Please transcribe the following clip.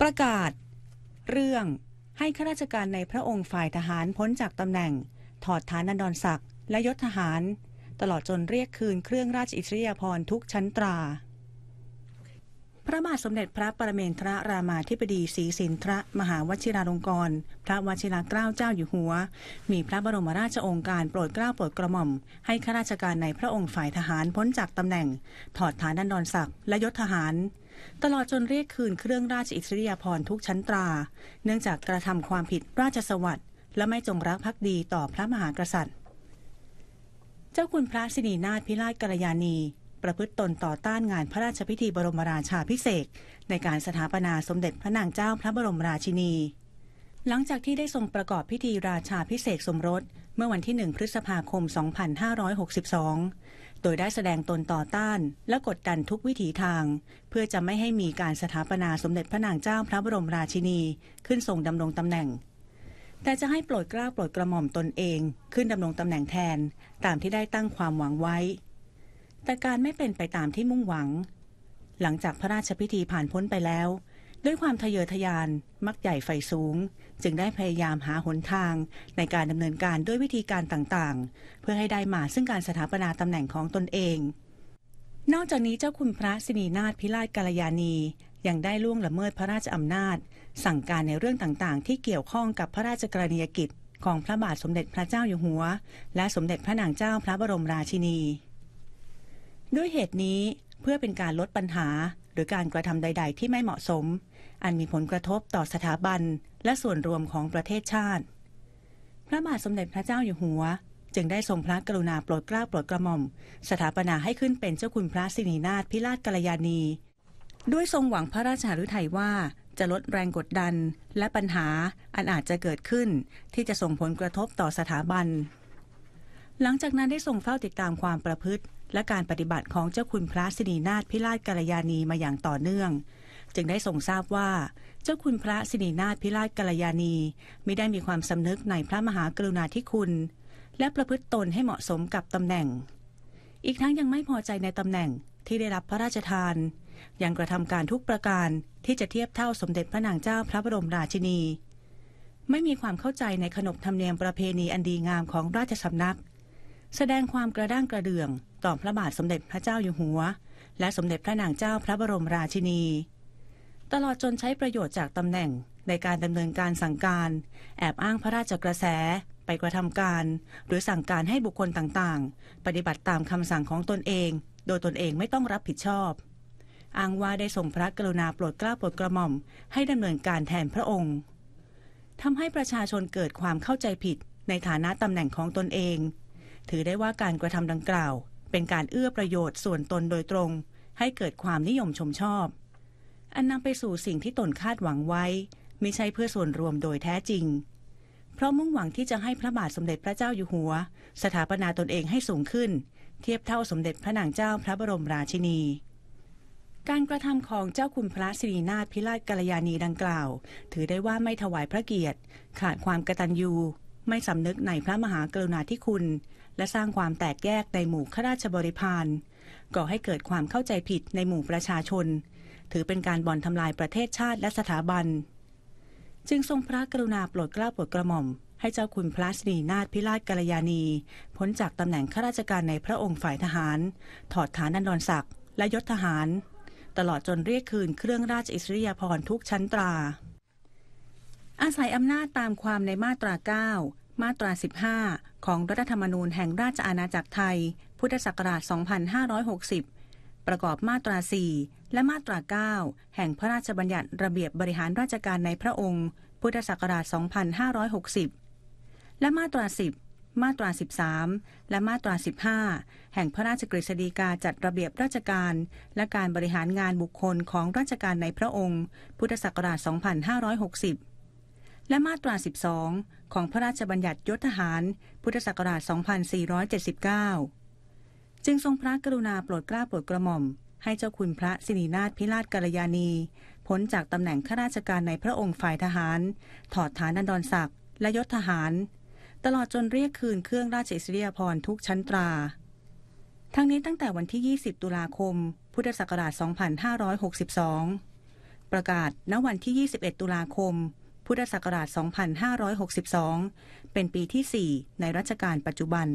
ประกาศ เรื่อง ให้ข้าราชการในพระองค์ฝ่ายทหารพ้นจากตำแหน่ง ถอดฐานันดรศักดิ์และยศทหาร ตลอดจนเรียกคืนเครื่องราชอิสริยาภรณ์ทุกชั้นตรา พระบาทสมเด็จพระประเมนทรรามาธิบดีศรีสินทรมหาวชิราลงกรณ์พระวชิรเกล้าเจ้าอยู่หัว มีพระบรมราชโองการโปรดเกล้าโปรดกระหม่อม ให้ข้าราชการในพระองค์ฝ่ายทหารพ้นจากตำแหน่ง ถอดฐานันดรศักดิ์และยศทหารตลอดจนเรียกคืนเครื่องราชอิสริยาภรณ์ทุกชั้นตรา เนื่องจากกระทำความผิดราชสวัสดิ์และไม่จงรักภักดีต่อพระมหากษัตริย์ เจ้าคุณพระสินีนาถพิราชกรลยาณี ประพฤติตนต่อต้านงานพระราชพิธีบรมราชาพิเศษในการสถาปนาสมเด็จพระนางเจ้าพระบรมราชินี หลังจากที่ได้ทรงประกอบพิธีราชาพิเศษสมรสเมื่อวันที่1พฤษภาคม 2562โดยได้แสดงตนต่อต้านและกดดันทุกวิถีทาง เพื่อจะไม่ให้มีการสถาปนาสมเด็จพระนางเจ้าพระบรมราชินีขึ้นทรงดำรงตำแหน่ง แต่จะให้ปลดกล้าปลดกระหม่อมตนเอง ขึ้นดำรงตำแหน่งแทนตามที่ได้ตั้งความหวังไว้ แต่การไม่เป็นไปตามที่มุ่งหวัง หลังจากพระราชพิธีผ่านพ้นไปแล้วด้วยความทะเยอทะยานมักใหญ่ไฟสูง จึงได้พยายามหาหนทางในการดำเนินการด้วยวิธีการต่างๆ เพื่อให้ได้มาซึ่งการสถาปนาตำแหน่งของตนเอง นอกจากนี้เจ้าคุณพระสินีนาถพิราชกาลยานียังได้ล่วงละเมิดพระราชอำนาจ สั่งการในเรื่องต่างๆ ที่เกี่ยวข้องกับพระราชกรณียกิจ ของพระบาทสมเด็จพระเจ้าอยู่หัว และสมเด็จพระนางเจ้าพระบรมราชินี ด้วยเหตุนี้เพื่อเป็นการลดปัญหารือการกระทำใด ๆ ที่ไม่เหมาะสม อันมีผลกระทบต่อสถาบัน และส่วนรวมของประเทศชาติ พระบาทสมเด็จพระเจ้าอยู่หัว จึงได้ทรงพระกรุณาโปรดเกล้าโปรดกระหม่อม สถาปนาให้ขึ้นเป็นเจ้าคุณพระสินีนาถพิราชกัลยาณี ด้วยทรงหวังพระราชาฤทัยว่าจะลดแรงกดดัน และปัญหาอันอาจจะเกิดขึ้นที่จะส่งผลกระทบต่อสถาบัน หลังจากนั้นได้ทรงเฝ้าติดตามความประพฤติและการปฏิบัติของเจ้าคุณพระสินีนาถพิราชกัลยาณีมาอย่างต่อเนื่อง จึงได้ทรงทราบว่าเจ้าคุณพระสินีนาถพิราชกัลยาณีไม่ได้มีความสำนึกในพระมหากรุณาธิคุณ และประพฤติตนให้เหมาะสมกับตำแหน่ง อีกทั้งยังไม่พอใจในตำแหน่งที่ได้รับพระราชทานยังกระทำการทุกประการที่จะเทียบเท่าสมเด็จพระนางเจ้าพระบรมราชินี ไม่มีความเข้าใจในขนบธรรมเนียมประเพณีอันดีงามของราชสำนักแสดงความกระด้างกระเดื่องต่อพระบาทสมเด็จพระเจ้าอยู่หัว และสมเด็จพระนางเจ้าพระบรมราชินี ตลอดจนใช้ประโยชน์จากตำแหน่งในการดำเนินการสั่งการ แอบอ้างพระราชกระแส ไปกระทำการ หรือสั่งการให้บุคคลต่างๆ ปฏิบัติตามคำสั่งของตนเอง โดยตนเองไม่ต้องรับผิดชอบ อ้างว่าได้ทรงพระกรุณาโปรดเกล้าโปรดกระหม่อมให้ดำเนินการแทนพระองค์ทำให้ประชาชนเกิดความเข้าใจผิดในฐานะตำแหน่งของตนเองถือได้ว่าการกระทำดังกล่าว เป็นการเอื้อประโยชน์ส่วนตนโดยตรง ให้เกิดความนิยมชมชอบ อันนำไปสู่สิ่งที่ตนคาดหวังไว้ ไม่ใช่เพื่อส่วนรวมโดยแท้จริง เพราะมุ่งหวังที่จะให้พระบาทสมเด็จพระเจ้าอยู่หัวสถาปนาตนเองให้สูงขึ้น เทียบเท่าสมเด็จพระนางเจ้าพระบรมราชินี การกระทำของเจ้าคุณพระศรีนาถพิราชกัลยาณีดังกล่าว ถือได้ว่าไม่ถวายพระเกียรติ ขาดความกตัญญูไม่สำนึกในพระมหากรุณาธิคุณและสร้างความแตกแยกในหมู่ข้าราชบริพารก่อให้เกิดความเข้าใจผิดในหมู่ประชาชน ถือเป็นการบ่อนทำลายประเทศชาติและสถาบัน จึงทรงพระกรุณาโปรดเกล้าโปรดกระหม่อมให้เจ้าคุณพลัสนีนาถพิราชกัลยาณีพ้นจากตำแหน่งข้าราชการในพระองค์ฝ่ายทหาร ถอดฐานันดรศักดิ์และยศทหาร ตลอดจนเรียกคืนเครื่องราชอิสริยาภรณ์ทุกชั้นตรา อาศัยอำนาจตามความในมาตรา 9 มาตรา15ของรัฐธรรมนูญแห่งราชอาณาจักรไทย พุทธศักราช 2560 ประกอบมาตรา 4 และมาตรา 9 แห่งพระราชบัญญัติระเบียบบริหารราชการในพระองค์ พุทธศักราช 2560 และมาตรา 10 มาตรา 13 และมาตรา 15 แห่งพระราชกฤษฎีกาจัดระเบียบราชการ และการบริหารงานบุคคลของราชการในพระองค์ พุทธศักราช 2560และมาตรา12 ของพระราชบัญญัติยศทหาร พุทธศักราช 2479 จึงทรงพระกรุณาโปรดเกล้าโปรดกระหม่อม ให้เจ้าคุณพระสินีนาถพิราชกาลยานีพ้นจากตำแหน่งข้าราชการในพระองค์ฝ่ายทหาร ถอดฐานันดรศักดิ์และยศทหาร ตลอดจนเรียกคืนเครื่องราชอิสริยาภรณ์ทุกชั้นตรา ทั้งนี้ตั้งแต่วันที่ 20 ตุลาคมพุทธศักราช2562ประกาศณวันที่ 21 ตุลาคมพุทธศักราช 2562 เป็นปีที่ 4 ในรัชกาลปัจจุบัน